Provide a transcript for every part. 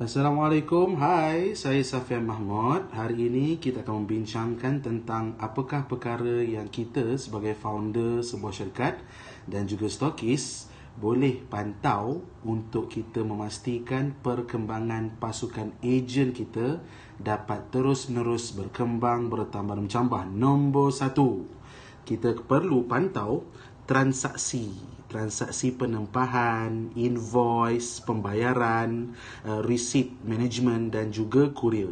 Assalamualaikum, hai saya Safian Mahmud Hari ini kita akan membincangkan tentang apakah perkara yang kita sebagai founder sebuah syarikat Dan juga stokis boleh pantau untuk kita memastikan perkembangan pasukan ejen kita Dapat terus-menerus berkembang, bertambah, dan mencambah Nombor satu, kita perlu pantau transaksi transaksi penempahan, invoice, pembayaran, uh, receipt management dan juga kurier.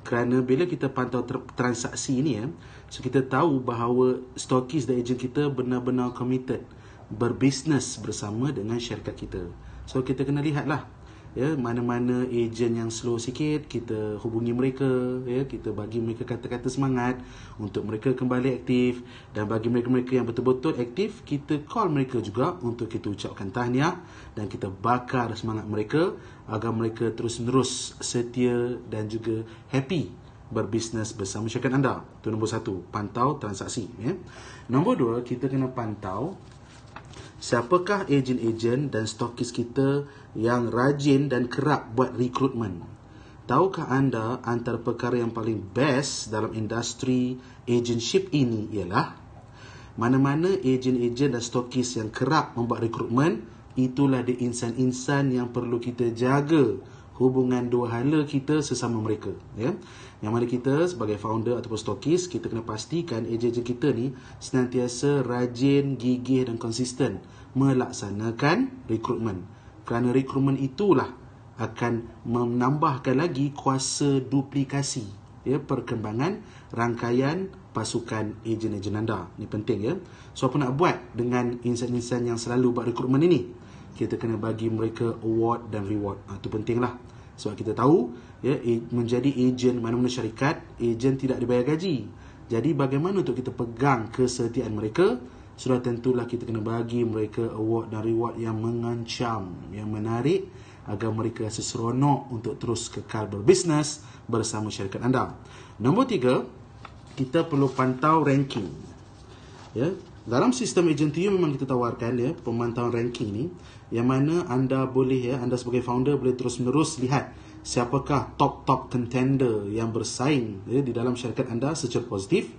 Kerana bila kita pantau ter- transaksi ini ya, so kita tahu bahawa stokis dan ejen kita benar-benar committed berbisnes bersama dengan syarikat kita. So kita kena lihatlah ya mana-mana ejen yang slow sikit kita hubungi mereka ya kita bagi mereka kata-kata semangat untuk mereka kembali aktif dan bagi mereka-mereka yang betul-betul aktif kita call mereka juga untuk kita ucapkan tahniah dan kita bakar semangat mereka agar mereka terus-menerus setia dan juga happy berbisnes bersama syarikat anda. Itu nombor satu, pantau transaksi. Ya. Nombor dua, kita kena pantau siapakah ejen-ejen dan stokis kita yang rajin dan kerap buat rekrutmen? Tahukah anda antara perkara yang paling best dalam industri agentship ini ialah mana-mana ejen-ejen dan stokis yang kerap membuat rekrutmen itulah the insan-insan yang perlu kita jaga hubungan dua hala kita sesama mereka ya yang mana kita sebagai founder ataupun stokis kita kena pastikan ejen-ejen kita ni senantiasa rajin gigih dan konsisten melaksanakan rekrutmen kerana rekrutmen itulah akan menambahkan lagi kuasa duplikasi ya perkembangan rangkaian pasukan ejen-ejen anda Ini penting ya so apa nak buat dengan insan-insan yang selalu buat rekrutmen ini kita kena bagi mereka award dan reward. Itu ha, pentinglah. Sebab kita tahu ya menjadi ejen mana-mana syarikat, ejen tidak dibayar gaji. Jadi bagaimana untuk kita pegang kesetiaan mereka? Sudah tentulah kita kena bagi mereka award dan reward yang mengancam, yang menarik agar mereka rasa seronok untuk terus kekal berbisnes bersama syarikat anda. Nombor tiga, kita perlu pantau ranking. Ya, dalam sistem agency memang kita tawarkan ya pemantauan ranking ni yang mana anda boleh ya anda sebagai founder boleh terus menerus lihat siapakah top top contender yang bersaing ya, di dalam syarikat anda secara positif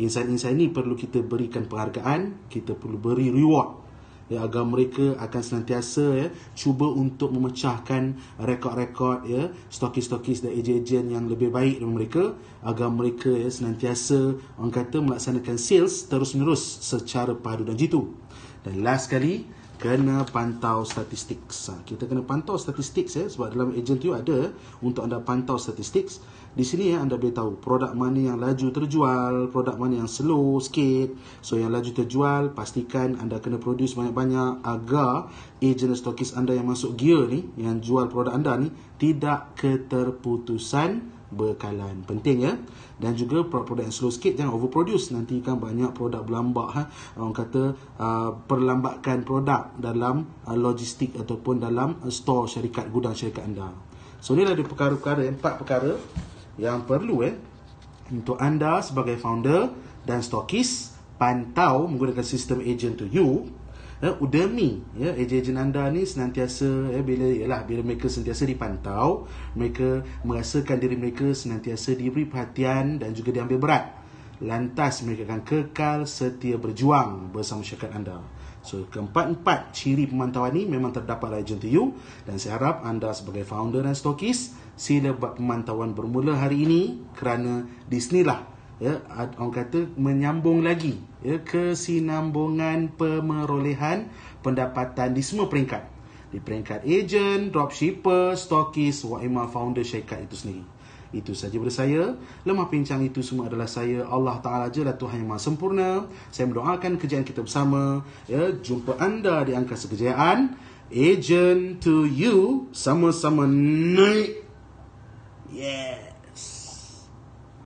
insan-insan ini perlu kita berikan penghargaan kita perlu beri reward ya agar mereka akan senantiasa ya cuba untuk memecahkan rekod-rekod ya stokis-stokis dan ejen-ejen yang lebih baik daripada mereka agar mereka ya sentiasa orang kata melaksanakan sales terus-menerus secara padu dan jitu. Dan last sekali kena pantau statistik. Ha, kita kena pantau statistik ya sebab dalam ejen tu ada untuk anda pantau statistik di sini ya anda boleh tahu produk mana yang laju terjual, produk mana yang slow sikit. So yang laju terjual pastikan anda kena produce banyak-banyak agar agent stokis anda yang masuk gear ni yang jual produk anda ni tidak keterputusan bekalan. Penting ya. Dan juga produk-produk yang slow sikit jangan overproduce. Nanti kan banyak produk berlambak ha. Orang kata uh, perlambatkan produk dalam uh, logistik ataupun dalam uh, store syarikat gudang syarikat anda. So inilah dia perkara-perkara empat perkara, -perkara, 4 perkara yang perlu eh untuk anda sebagai founder dan stokis pantau menggunakan sistem agent to you eh, Udemy ya eh, agent-agent anda ni sentiasa eh, bila ialah bila mereka sentiasa dipantau mereka merasakan diri mereka senantiasa diberi perhatian dan juga diambil berat lantas mereka akan kekal setia berjuang bersama syarikat anda. So keempat-empat ciri pemantauan ini memang terdapat dalam agent you dan saya harap anda sebagai founder dan stokis sila buat pemantauan bermula hari ini kerana di sinilah ya orang kata menyambung lagi ya kesinambungan pemerolehan pendapatan di semua peringkat di peringkat agent, dropshipper, stokis, wahima founder syarikat itu sendiri. Itu sahaja daripada saya. Lemah pincang itu semua adalah saya. Allah Ta'ala je lah Tuhan yang maha sempurna. Saya mendoakan kerjaan kita bersama. Ya, jumpa anda di angkasa kerjaan. Agent to you. Sama-sama naik. Yeah.